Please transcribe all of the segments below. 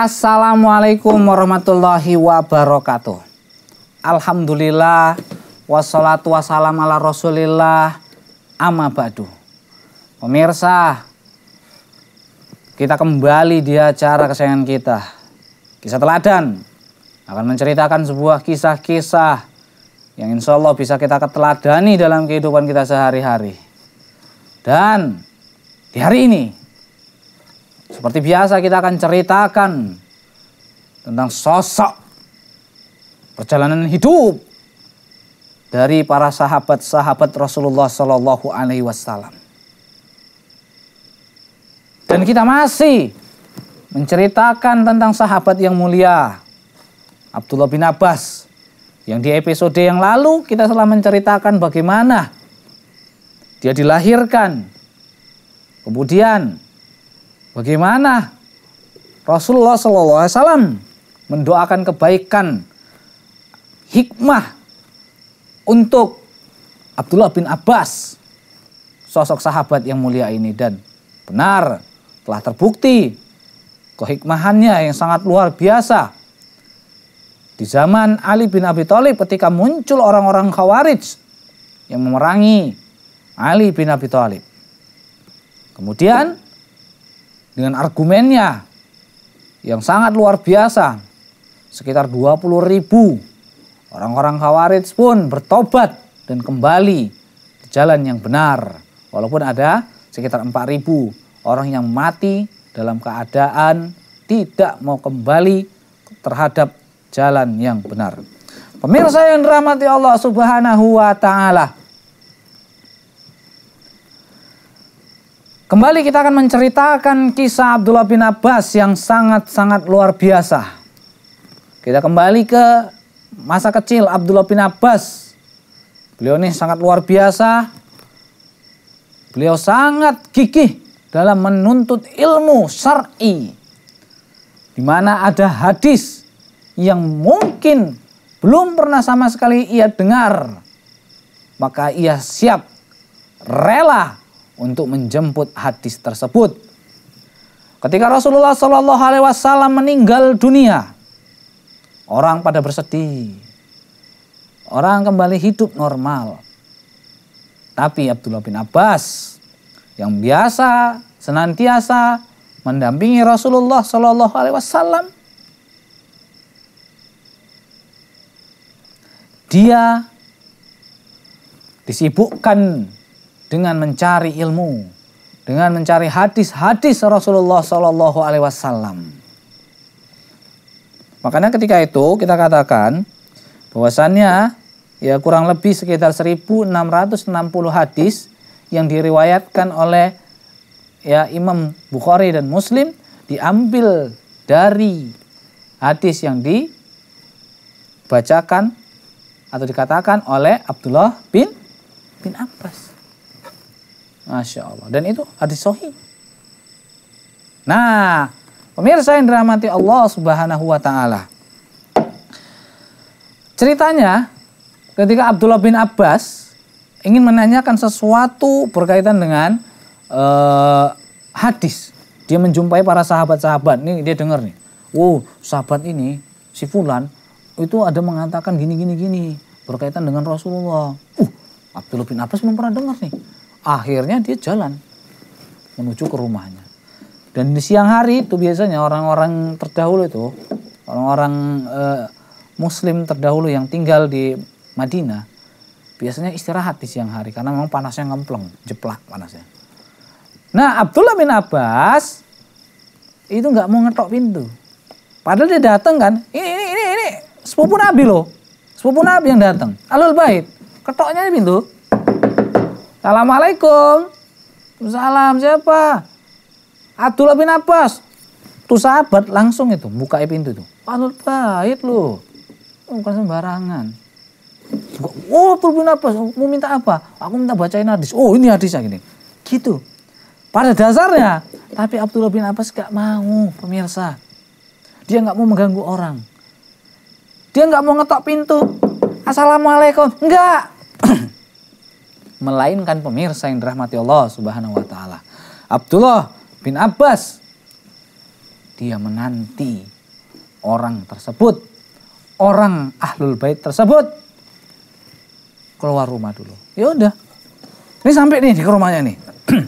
Assalamualaikum warahmatullahi wabarakatuh. Alhamdulillah wassalatu wassalam ala Rasulillah amma ba'du. Pemirsa, kita kembali di acara kesayangan kita. Kisah teladan akan menceritakan sebuah kisah-kisah yang insya Allah bisa kita keteladani dalam kehidupan kita sehari-hari. Dan di hari ini seperti biasa kita akan ceritakan tentang sosok perjalanan hidup dari para sahabat-sahabat Rasulullah Shallallahu Alaihi Wasallam. Dan kita masih menceritakan tentang sahabat yang mulia Abdullah bin Abbas yang di episode yang lalu kita telah menceritakan bagaimana dia dilahirkan kemudian Bagaimana Rasulullah Alaihi Wasallam mendoakan kebaikan, hikmah untuk Abdullah bin Abbas, sosok sahabat yang mulia ini dan benar telah terbukti kehikmahannya yang sangat luar biasa. Di zaman Ali bin Abi Thalib ketika muncul orang-orang Khawarij yang memerangi Ali bin Abi Thalib. Kemudian dengan argumennya yang sangat luar biasa. Sekitar 20 ribu orang-orang Khawarij pun bertobat dan kembali ke jalan yang benar. Walaupun ada sekitar 4 ribu orang yang mati dalam keadaan tidak mau kembali terhadap jalan yang benar. Pemirsa yang dirahmati Allah Subhanahu wa taala. Kembali kita akan menceritakan kisah Abdullah bin Abbas yang sangat-sangat luar biasa. Kita kembali ke masa kecil Abdullah bin Abbas. Beliau ini sangat luar biasa. Beliau sangat gigih dalam menuntut ilmu syar'i. Di mana ada hadis yang mungkin belum pernah sama sekali ia dengar. Maka ia siap rela untuk menjemput hadis tersebut. Ketika Rasulullah Shallallahu Alaihi Wasallam meninggal dunia, orang pada bersedih, orang kembali hidup normal. Tapi Abdullah bin Abbas yang biasa senantiasa mendampingi Rasulullah Shallallahu Alaihi Wasallam, dia disibukkan dengan mencari ilmu, dengan mencari hadis-hadis Rasulullah Shallallahu Alaihi Wasallam. Makanya ketika itu kita katakan bahwasannya ya kurang lebih sekitar 1660 hadis yang diriwayatkan oleh ya Imam Bukhari dan Muslim diambil dari hadis yang dibacakan atau dikatakan oleh Abdullah bin bin Abbas. Masya Allah. Dan itu hadis sohi. Nah, pemirsa yang dirahmati Allah Subhanahu wa Ta'ala. Ceritanya, ketika Abdullah bin Abbas ingin menanyakan sesuatu berkaitan dengan uh, hadis, dia menjumpai para sahabat-sahabat. Nih, dia dengar nih, wow, sahabat ini, si Fulan, itu ada mengatakan gini, gini, gini berkaitan dengan Rasulullah. Uh, Abdullah bin Abbas belum pernah dengar nih Akhirnya dia jalan menuju ke rumahnya. Dan di siang hari itu biasanya orang-orang terdahulu itu, orang-orang e, muslim terdahulu yang tinggal di Madinah, biasanya istirahat di siang hari karena memang panasnya ngempleng, jeplak panasnya. Nah Abdullah bin Abbas itu nggak mau ngetok pintu. Padahal dia datang kan, ini, ini, ini, ini, sepupu Nabi loh. Sepupu Nabi yang datang, alul bait. Ketoknya di pintu, Assalamualaikum. Salam siapa? Abdullah bin Abbas. Tuh sahabat langsung itu buka pintu itu. Panut bait lu. Oh, bukan sembarangan. Oh, Abdul bin Abbas oh, mau minta apa? Aku minta bacain hadis. Oh, ini hadisnya gini. Gitu. Pada dasarnya, tapi Abdullah bin Abbas gak mau pemirsa. Dia gak mau mengganggu orang. Dia gak mau ngetok pintu. Assalamualaikum. Enggak. melainkan pemirsa yang dirahmati Allah Subhanahu wa taala. Abdullah bin Abbas dia menanti orang tersebut, orang ahlul bait tersebut keluar rumah dulu. Ya udah. Ini sampai nih di rumahnya nih.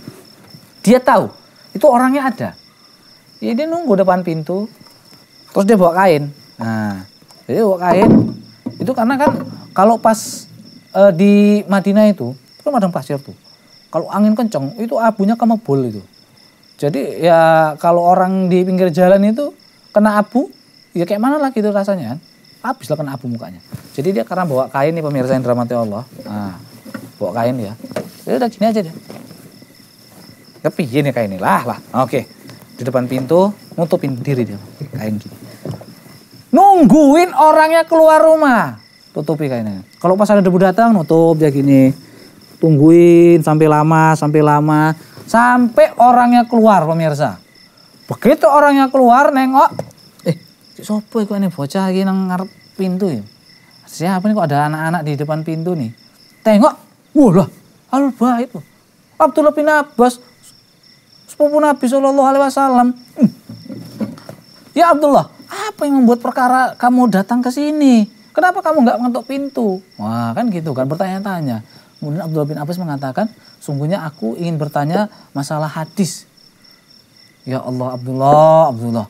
dia tahu itu orangnya ada. Ya dia nunggu depan pintu. Terus dia bawa kain. Nah, dia bawa kain itu karena kan kalau pas uh, di Madinah itu itu kan madang pasir tuh kalau angin kencang itu abunya kemebol itu jadi ya kalau orang di pinggir jalan itu kena abu ya kayak mana lah gitu rasanya kan habis lah kena abu mukanya jadi dia karena bawa kain nih pemirsa yang dramatik Allah nah, bawa kain ya jadi udah gini aja deh tapi gini kain ini lah lah oke di depan pintu nutupin diri dia kain gini nungguin orangnya keluar rumah tutupi kainnya kalau pas ada debu datang nutup dia gini tungguin sampai lama, sampai lama, sampai orangnya keluar pemirsa. Begitu orangnya keluar nengok, eh siapa kok ini bocah lagi nengar ngarep pintu ya. Siapa nih kok ada anak-anak di depan pintu nih? Tengok, wah lah, al itu, Abdullah bin Abbas, sepupu Nabi Shallallahu Alaihi Wasallam. Ya Abdullah, apa yang membuat perkara kamu datang ke sini? Kenapa kamu nggak mengetuk pintu? Wah kan gitu kan bertanya-tanya. Kemudian Abdullah bin Abbas mengatakan, sungguhnya aku ingin bertanya masalah hadis. Ya Allah Abdullah, Abdullah.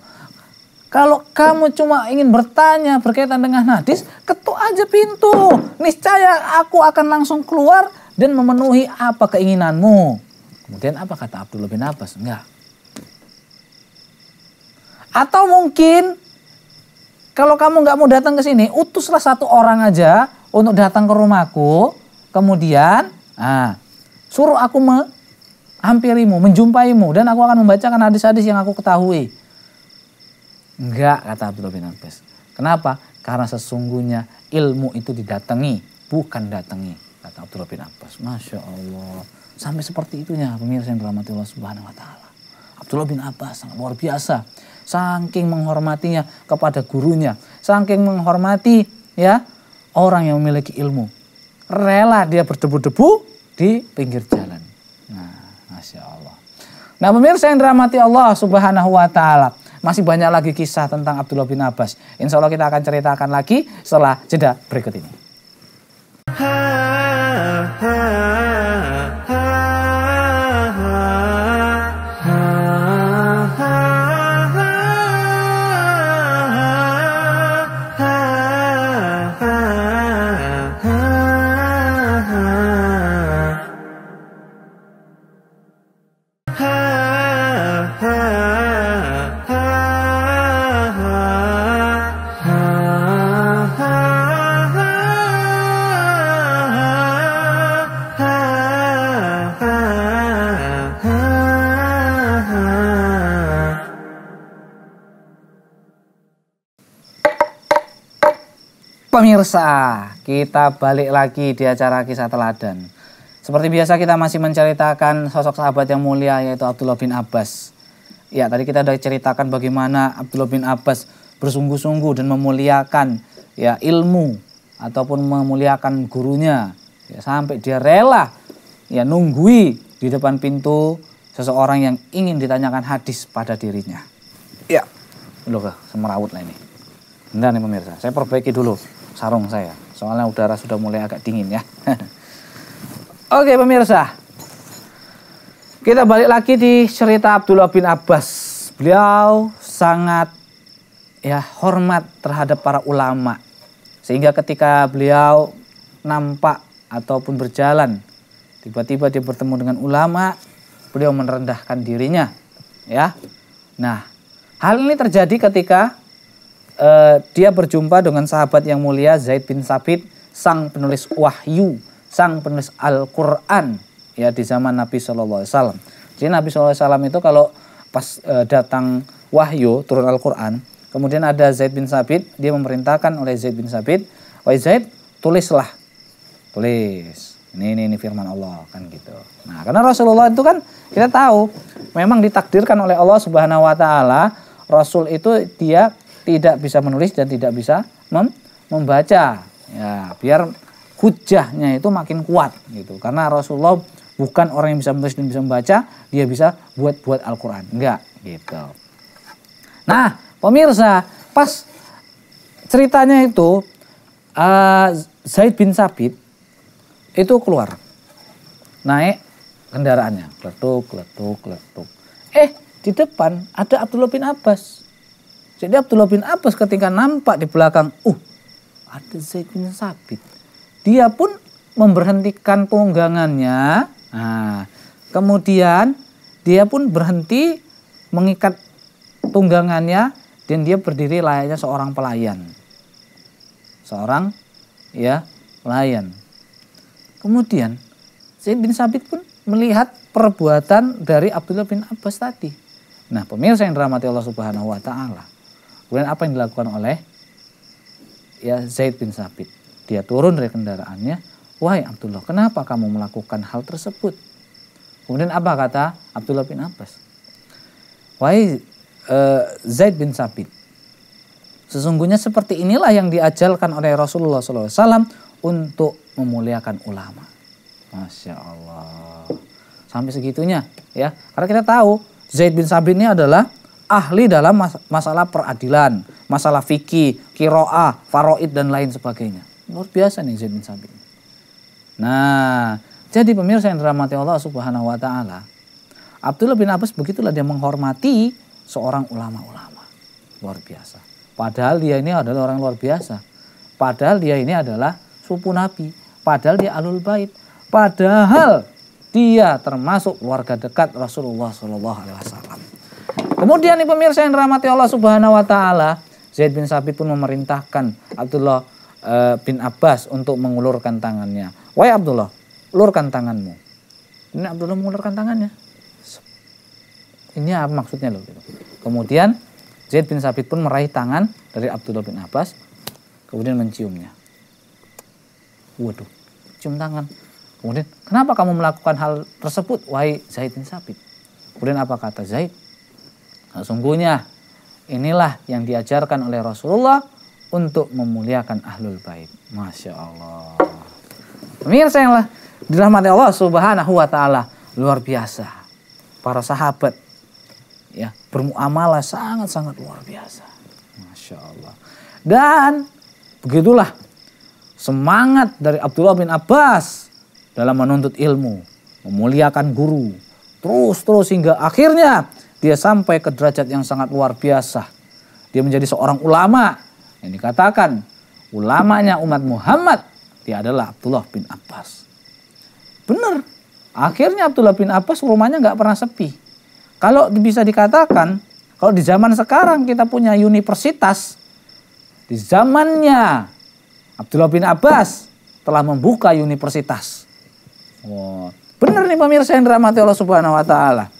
Kalau kamu cuma ingin bertanya berkaitan dengan hadis, ketuk aja pintu. Niscaya aku akan langsung keluar dan memenuhi apa keinginanmu. Kemudian apa kata Abdullah bin Abbas? Enggak. Atau mungkin kalau kamu nggak mau datang ke sini, utuslah satu orang aja untuk datang ke rumahku Kemudian, nah, suruh aku menghampirimu, menjumpaimu dan aku akan membacakan hadis-hadis yang aku ketahui. Enggak kata Abdullah bin Abbas. Kenapa? Karena sesungguhnya ilmu itu didatangi, bukan datangi. Kata Abdullah bin Abbas. Masya Allah. Sampai seperti itunya pemirsa yang dirahmati Allah Subhanahu wa taala. Abdullah bin Abbas sangat luar biasa. Saking menghormatinya kepada gurunya, saking menghormati ya orang yang memiliki ilmu rela dia berdebu-debu di pinggir jalan. Nah, Masya Allah. Nah pemirsa yang dirahmati Allah subhanahu wa ta'ala. Masih banyak lagi kisah tentang Abdullah bin Abbas. Insya Allah kita akan ceritakan lagi setelah jeda berikut ini. pemirsa, kita balik lagi di acara kisah teladan. Seperti biasa kita masih menceritakan sosok sahabat yang mulia yaitu Abdullah bin Abbas. Ya, tadi kita sudah ceritakan bagaimana Abdullah bin Abbas bersungguh-sungguh dan memuliakan ya ilmu ataupun memuliakan gurunya ya, sampai dia rela ya nunggui di depan pintu seseorang yang ingin ditanyakan hadis pada dirinya. Ya, loh semeraut lah ini. Bentar nih pemirsa, saya perbaiki dulu sarung saya. Soalnya udara sudah mulai agak dingin ya. Oke pemirsa. Kita balik lagi di cerita Abdullah bin Abbas. Beliau sangat ya hormat terhadap para ulama. Sehingga ketika beliau nampak ataupun berjalan, tiba-tiba dia bertemu dengan ulama, beliau merendahkan dirinya. Ya. Nah, hal ini terjadi ketika uh, dia berjumpa dengan sahabat yang mulia Zaid bin Sabit, sang penulis wahyu, sang penulis Al-Qur'an ya di zaman Nabi Shallallahu alaihi wasallam. Jadi Nabi Shallallahu alaihi wasallam itu kalau pas uh, datang wahyu turun Al-Qur'an, kemudian ada Zaid bin Sabit, dia memerintahkan oleh Zaid bin Sabit, "Wahai Zaid, tulislah." Tulis. Ini, ini ini firman Allah kan gitu. Nah, karena Rasulullah itu kan kita tahu memang ditakdirkan oleh Allah Subhanahu wa taala rasul itu dia tidak bisa menulis dan tidak bisa mem membaca. Ya, biar hujahnya itu makin kuat gitu. Karena Rasulullah bukan orang yang bisa menulis dan bisa membaca, dia bisa buat-buat Al-Qur'an. Enggak gitu. Nah, pemirsa, pas ceritanya itu uh, Zaid bin Sabit itu keluar naik kendaraannya, letuk letuk letuk Eh, di depan ada Abdullah bin Abbas. Jadi Abdullah bin Abbas ketika nampak di belakang, uh ada Zaid bin Sabit. Dia pun memberhentikan tunggangannya. Nah, kemudian dia pun berhenti mengikat tunggangannya dan dia berdiri layaknya seorang pelayan. Seorang ya pelayan. Kemudian Zaid bin Sabit pun melihat perbuatan dari Abdullah bin Abbas tadi. Nah, pemirsa yang dirahmati Allah Subhanahu wa taala. Kemudian apa yang dilakukan oleh ya Zaid bin Sabit? Dia turun dari kendaraannya. Wahai Abdullah, kenapa kamu melakukan hal tersebut? Kemudian apa kata Abdullah bin Abbas? Wahai uh, Zaid bin Sabit, sesungguhnya seperti inilah yang diajarkan oleh Rasulullah SAW untuk memuliakan ulama. Masya Allah. Sampai segitunya ya. Karena kita tahu Zaid bin Sabit ini adalah ahli dalam mas masalah peradilan, masalah fikih, kiroah, faroid dan lain sebagainya. Luar biasa nih Zaid bin Sabit. Nah, jadi pemirsa yang dirahmati Allah Subhanahu wa taala, Abdullah bin Abbas begitulah dia menghormati seorang ulama-ulama. Luar biasa. Padahal dia ini adalah orang luar biasa. Padahal dia ini adalah supu Nabi. Padahal dia alul bait. Padahal dia termasuk keluarga dekat Rasulullah Shallallahu Alaihi Wasallam. Kemudian nih pemirsa yang dirahmati Allah Subhanahu wa taala, Zaid bin Sabit pun memerintahkan Abdullah eh, bin Abbas untuk mengulurkan tangannya. Wahai Abdullah, ulurkan tanganmu. Ini Abdullah mengulurkan tangannya. Ini apa maksudnya loh? Gitu. Kemudian Zaid bin Sabit pun meraih tangan dari Abdullah bin Abbas, kemudian menciumnya. Waduh, cium tangan. Kemudian, kenapa kamu melakukan hal tersebut, wahai Zaid bin Sabit? Kemudian apa kata Zaid? Nah, sungguhnya inilah yang diajarkan oleh Rasulullah untuk memuliakan ahlul bait. Masya Allah. Pemirsa yang lah dirahmati Allah Subhanahu wa taala luar biasa. Para sahabat ya bermuamalah sangat-sangat luar biasa. Masya Allah. Dan begitulah semangat dari Abdullah bin Abbas dalam menuntut ilmu, memuliakan guru, terus-terus hingga akhirnya dia sampai ke derajat yang sangat luar biasa. Dia menjadi seorang ulama. Yang dikatakan ulamanya umat Muhammad. Dia adalah Abdullah bin Abbas. Benar. Akhirnya Abdullah bin Abbas rumahnya nggak pernah sepi. Kalau bisa dikatakan, kalau di zaman sekarang kita punya universitas, di zamannya Abdullah bin Abbas telah membuka universitas. Wow. Benar nih pemirsa yang dirahmati Allah Subhanahu wa taala.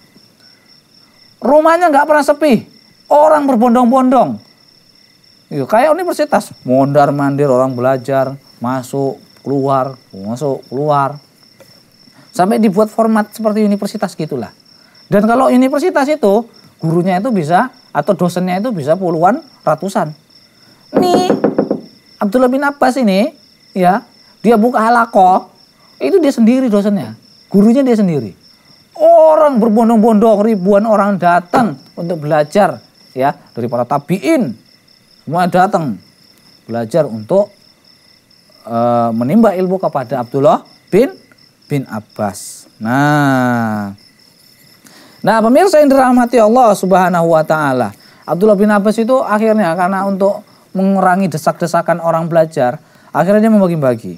Rumahnya nggak pernah sepi. Orang berbondong-bondong. Yuk, iya, kayak universitas. Mondar mandir orang belajar. Masuk, keluar, masuk, keluar. Sampai dibuat format seperti universitas gitulah. Dan kalau universitas itu gurunya itu bisa atau dosennya itu bisa puluhan, ratusan. Nih Abdullah bin Abbas ini ya, dia buka halako, itu dia sendiri dosennya, gurunya dia sendiri. Orang berbondong-bondong ribuan orang datang untuk belajar ya dari para tabiin. Semua datang belajar untuk e, menimba ilmu kepada Abdullah bin bin Abbas. Nah, nah pemirsa yang dirahmati Allah Subhanahu wa taala. Abdullah bin Abbas itu akhirnya karena untuk mengurangi desak-desakan orang belajar, akhirnya dia membagi-bagi.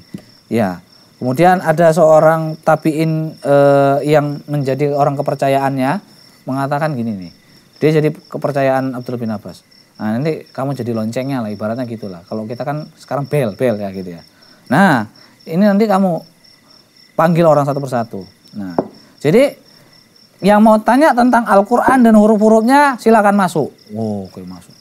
Ya, Kemudian ada seorang tabiin eh, yang menjadi orang kepercayaannya mengatakan gini nih. Dia jadi kepercayaan Abdul bin Abbas. Nah, nanti kamu jadi loncengnya lah ibaratnya gitulah. Kalau kita kan sekarang bel bel ya gitu ya. Nah, ini nanti kamu panggil orang satu persatu. Nah, jadi yang mau tanya tentang Al-Qur'an dan huruf-hurufnya silakan masuk. Oh, oke masuk.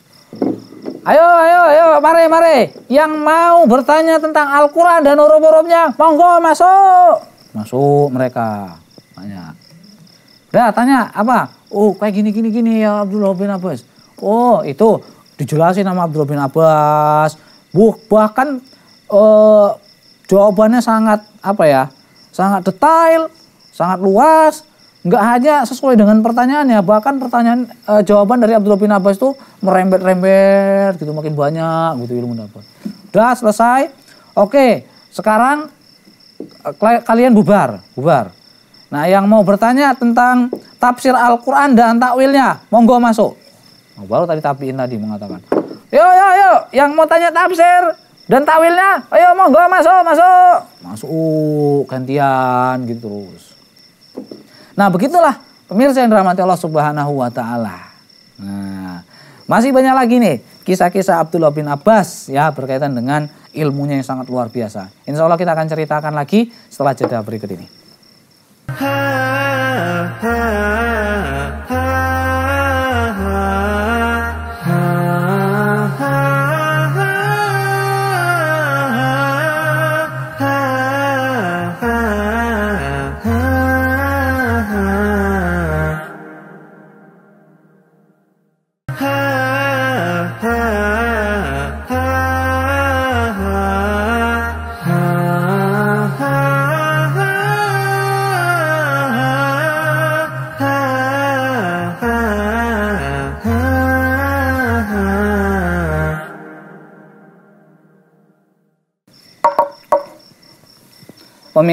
Ayo, ayo, ayo, mari, mari. Yang mau bertanya tentang Al-Quran dan huruf-hurufnya, monggo masuk. Masuk mereka. banyak. Ya, tanya apa? Oh, kayak gini, gini, gini ya Abdullah bin Abbas. Oh, itu dijelasin sama Abdullah bin Abbas. Buh, bahkan eh, jawabannya sangat apa ya? Sangat detail, sangat luas, nggak hanya sesuai dengan pertanyaannya, bahkan pertanyaan e, jawaban dari Abdullah bin Abbas itu merembet-rembet gitu makin banyak gitu ilmu dapat. Udah selesai. Oke, sekarang eh, kalian bubar, bubar. Nah, yang mau bertanya tentang tafsir Al-Qur'an dan takwilnya, monggo masuk. Nah, baru tadi tapiin tadi mengatakan. Yo yo yo, yang mau tanya tafsir dan takwilnya, ayo monggo masuk, masuk. Masuk, gantian gitu terus. Nah begitulah pemirsa yang dirahmati Allah subhanahu wa ta'ala. Nah masih banyak lagi nih kisah-kisah Abdullah bin Abbas ya berkaitan dengan ilmunya yang sangat luar biasa. Insya Allah kita akan ceritakan lagi setelah jeda berikut ini.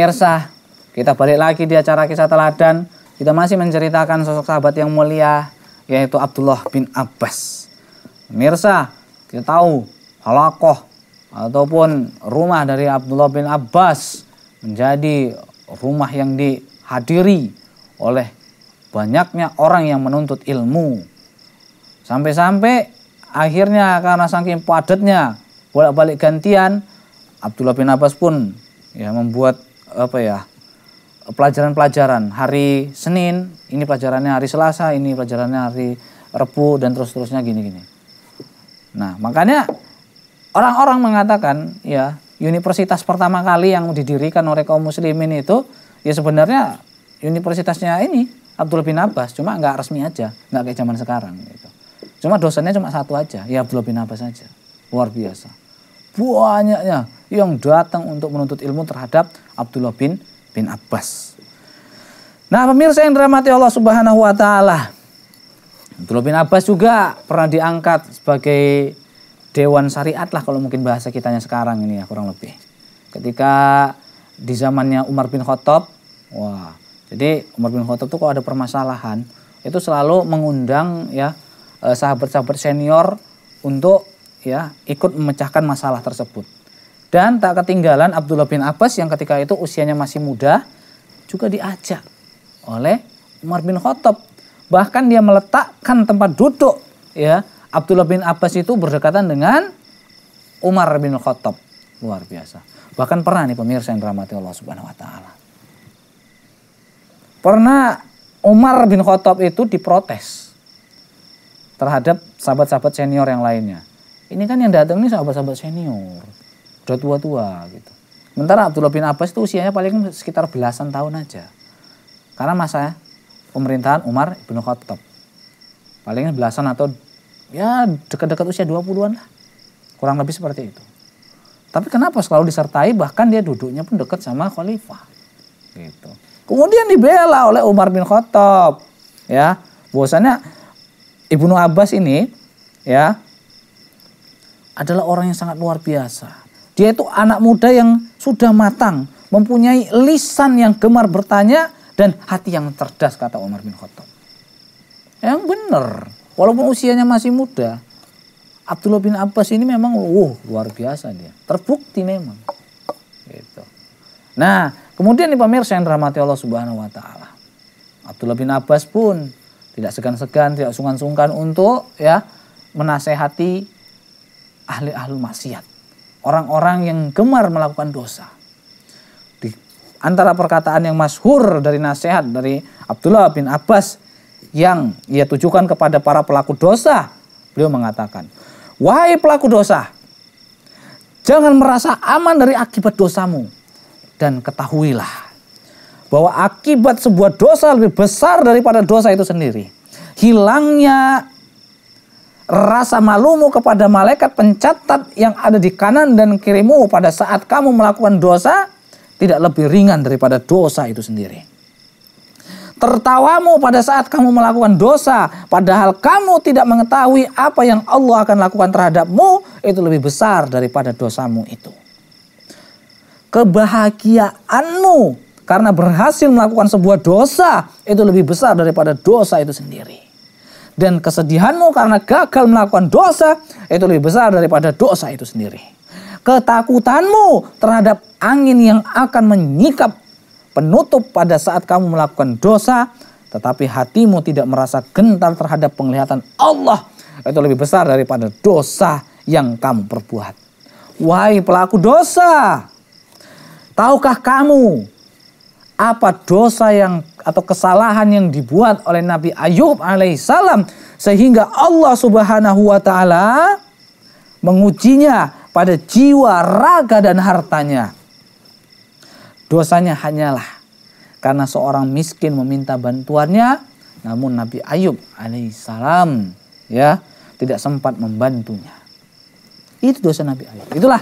pemirsa, kita balik lagi di acara kisah teladan. Kita masih menceritakan sosok sahabat yang mulia, yaitu Abdullah bin Abbas. Pemirsa, kita tahu halakoh ataupun rumah dari Abdullah bin Abbas menjadi rumah yang dihadiri oleh banyaknya orang yang menuntut ilmu. Sampai-sampai akhirnya karena saking padatnya bolak-balik gantian, Abdullah bin Abbas pun ya membuat apa ya pelajaran-pelajaran hari Senin ini pelajarannya hari Selasa ini pelajarannya hari Rebu dan terus-terusnya gini-gini. Nah makanya orang-orang mengatakan ya universitas pertama kali yang didirikan oleh kaum muslimin itu ya sebenarnya universitasnya ini Abdul bin Abbas cuma nggak resmi aja nggak kayak zaman sekarang gitu. Cuma dosennya cuma satu aja ya Abdul bin Abbas aja luar biasa banyaknya yang datang untuk menuntut ilmu terhadap Abdullah bin bin Abbas. Nah, pemirsa yang dirahmati Allah Subhanahu wa taala. Abdullah bin Abbas juga pernah diangkat sebagai dewan syariat lah kalau mungkin bahasa kitanya sekarang ini ya kurang lebih. Ketika di zamannya Umar bin Khattab, wah. Jadi Umar bin Khattab itu kalau ada permasalahan itu selalu mengundang ya eh, sahabat-sahabat senior untuk ya ikut memecahkan masalah tersebut. Dan tak ketinggalan Abdullah bin Abbas yang ketika itu usianya masih muda juga diajak oleh Umar bin Khattab. Bahkan dia meletakkan tempat duduk ya Abdullah bin Abbas itu berdekatan dengan Umar bin Khattab. Luar biasa. Bahkan pernah nih pemirsa yang dirahmati Allah Subhanahu wa taala. Pernah Umar bin Khattab itu diprotes terhadap sahabat-sahabat senior yang lainnya. Ini kan yang datang ini sahabat-sahabat senior udah tua-tua gitu. Sementara Abdullah bin Abbas itu usianya paling sekitar belasan tahun aja. Karena masa pemerintahan Umar bin Khattab. Paling belasan atau ya dekat-dekat usia 20-an lah. Kurang lebih seperti itu. Tapi kenapa selalu disertai bahkan dia duduknya pun dekat sama khalifah. Gitu. Kemudian dibela oleh Umar bin Khattab. Ya, bahwasanya Ibnu Abbas ini ya adalah orang yang sangat luar biasa dia itu anak muda yang sudah matang, mempunyai lisan yang gemar bertanya dan hati yang cerdas kata Umar bin Khattab. Yang benar, walaupun usianya masih muda, Abdullah bin Abbas ini memang wow, luar biasa dia. Terbukti memang. Gitu. Nah, kemudian nih pemirsa yang dirahmati Allah Subhanahu wa taala. Abdullah bin Abbas pun tidak segan-segan, tidak sungkan-sungkan untuk ya menasehati ahli-ahli maksiat orang-orang yang gemar melakukan dosa. Di antara perkataan yang masyhur dari nasihat dari Abdullah bin Abbas yang ia tujukan kepada para pelaku dosa, beliau mengatakan, "Wahai pelaku dosa, jangan merasa aman dari akibat dosamu dan ketahuilah bahwa akibat sebuah dosa lebih besar daripada dosa itu sendiri." Hilangnya rasa malumu kepada malaikat pencatat yang ada di kanan dan kirimu pada saat kamu melakukan dosa tidak lebih ringan daripada dosa itu sendiri. Tertawamu pada saat kamu melakukan dosa, padahal kamu tidak mengetahui apa yang Allah akan lakukan terhadapmu, itu lebih besar daripada dosamu itu. Kebahagiaanmu karena berhasil melakukan sebuah dosa, itu lebih besar daripada dosa itu sendiri dan kesedihanmu karena gagal melakukan dosa itu lebih besar daripada dosa itu sendiri. Ketakutanmu terhadap angin yang akan menyikap penutup pada saat kamu melakukan dosa, tetapi hatimu tidak merasa gentar terhadap penglihatan Allah itu lebih besar daripada dosa yang kamu perbuat. Wahai pelaku dosa, tahukah kamu apa dosa yang atau kesalahan yang dibuat oleh Nabi Ayub alaihissalam sehingga Allah Subhanahu wa taala mengujinya pada jiwa, raga dan hartanya. Dosanya hanyalah karena seorang miskin meminta bantuannya namun Nabi Ayub alaihissalam ya tidak sempat membantunya. Itu dosa Nabi Ayub. Itulah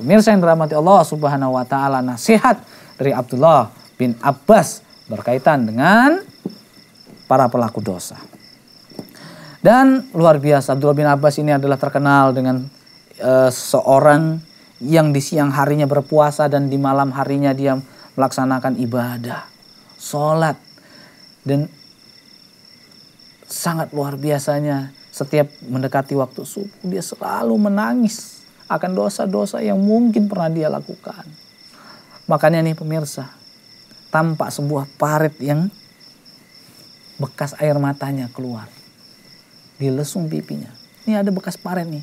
pemirsa yang dirahmati Allah Subhanahu wa taala nasihat dari Abdullah bin Abbas berkaitan dengan para pelaku dosa. Dan luar biasa Abdullah bin Abbas ini adalah terkenal dengan e, eh, seorang yang di siang harinya berpuasa dan di malam harinya dia melaksanakan ibadah, sholat. Dan sangat luar biasanya setiap mendekati waktu subuh dia selalu menangis akan dosa-dosa yang mungkin pernah dia lakukan. Makanya nih pemirsa, tampak sebuah parit yang bekas air matanya keluar. Di lesung pipinya. Ini ada bekas parit nih.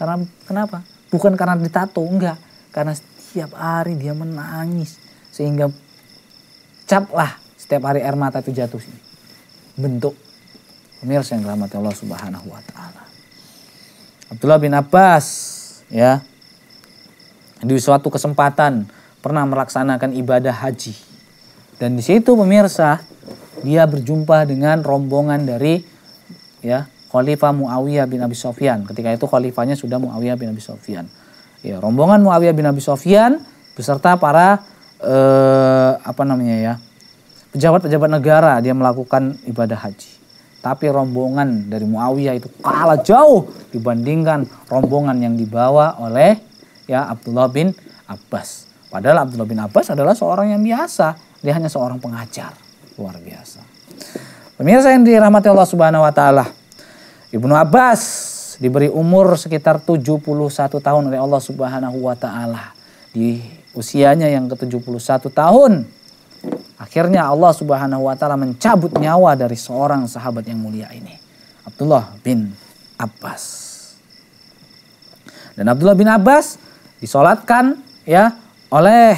Karena kenapa? Bukan karena ditato, enggak. Karena setiap hari dia menangis. Sehingga cap lah setiap hari air mata itu jatuh sini. Bentuk pemirsa yang dirahmati Allah Subhanahu wa taala. Abdullah bin Abbas ya di suatu kesempatan pernah melaksanakan ibadah haji. Dan di situ pemirsa, dia berjumpa dengan rombongan dari ya Khalifah Muawiyah bin Abi Sofyan. Ketika itu khalifahnya sudah Muawiyah bin Abi Sofyan. Ya, rombongan Muawiyah bin Abi Sofyan beserta para eh, apa namanya ya pejabat-pejabat negara dia melakukan ibadah haji. Tapi rombongan dari Muawiyah itu kalah jauh dibandingkan rombongan yang dibawa oleh ya Abdullah bin Abbas. Padahal Abdullah bin Abbas adalah seorang yang biasa. Dia hanya seorang pengajar. Luar biasa. Pemirsa yang dirahmati Allah Subhanahu wa taala. Ibnu Abbas diberi umur sekitar 71 tahun oleh Allah Subhanahu wa taala. Di usianya yang ke-71 tahun Akhirnya Allah Subhanahu wa taala mencabut nyawa dari seorang sahabat yang mulia ini, Abdullah bin Abbas. Dan Abdullah bin Abbas disolatkan ya oleh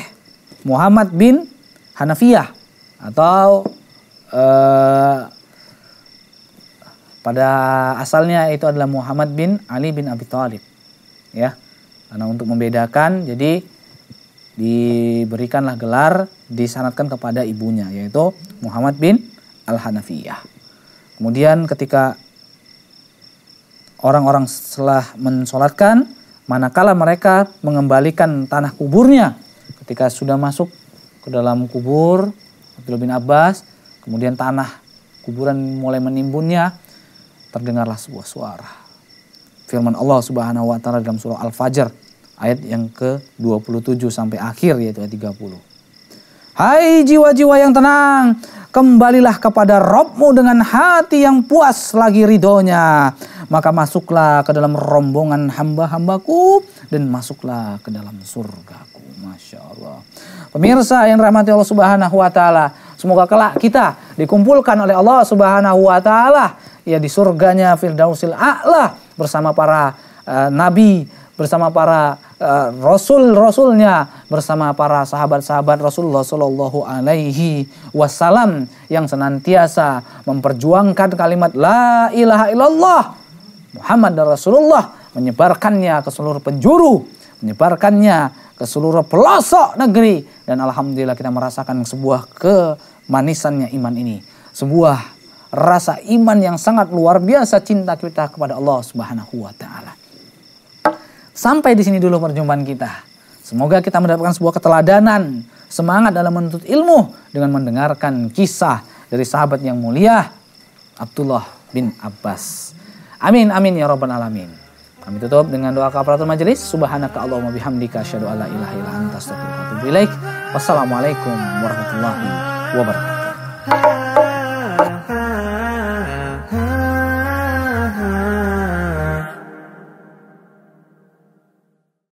Muhammad bin Hanafiyah atau uh, pada asalnya itu adalah Muhammad bin Ali bin Abi Thalib ya karena untuk membedakan jadi diberikanlah gelar disanatkan kepada ibunya yaitu Muhammad bin Al Hanafiyah kemudian ketika orang-orang setelah mensolatkan manakala mereka mengembalikan tanah kuburnya ketika sudah masuk ke dalam kubur Abdullah bin Abbas kemudian tanah kuburan mulai menimbunnya terdengarlah sebuah suara firman Allah Subhanahu wa taala dalam surah Al-Fajr ayat yang ke-27 sampai akhir yaitu ayat 30 Hai jiwa-jiwa yang tenang, kembalilah kepada Robmu dengan hati yang puas lagi ridhonya maka masuklah ke dalam rombongan hamba-hambaku dan masuklah ke dalam surgaku. Masya Allah. Pemirsa yang rahmati Allah Subhanahu wa taala, semoga kelak kita dikumpulkan oleh Allah Subhanahu wa taala ya di surganya Firdausil A'la bersama para uh, nabi, bersama para uh, rasul-rasulnya, bersama para sahabat-sahabat Rasulullah Shallallahu alaihi wasallam yang senantiasa memperjuangkan kalimat la ilaha illallah Muhammad dan Rasulullah menyebarkannya ke seluruh penjuru, menyebarkannya ke seluruh pelosok negeri dan alhamdulillah kita merasakan sebuah kemanisannya iman ini, sebuah rasa iman yang sangat luar biasa cinta kita kepada Allah Subhanahu wa taala. Sampai di sini dulu perjumpaan kita. Semoga kita mendapatkan sebuah keteladanan, semangat dalam menuntut ilmu dengan mendengarkan kisah dari sahabat yang mulia Abdullah bin Abbas Amin amin ya rabbal alamin. Kami tutup dengan doa kafaratul majelis. Subhanaka Allahumma bihamdika asyhadu alla ilaha illa anta astaghfiruka wa atubu ilaik. Wassalamualaikum warahmatullahi wabarakatuh.